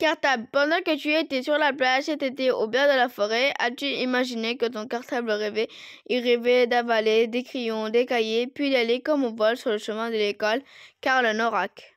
Cartable. Pendant que tu étais sur la plage cet été au bord de la forêt, as-tu imaginé que ton cartable rêvait Il rêvait d'avaler des crayons, des cahiers, puis d'aller comme au vol sur le chemin de l'école, car le Norac.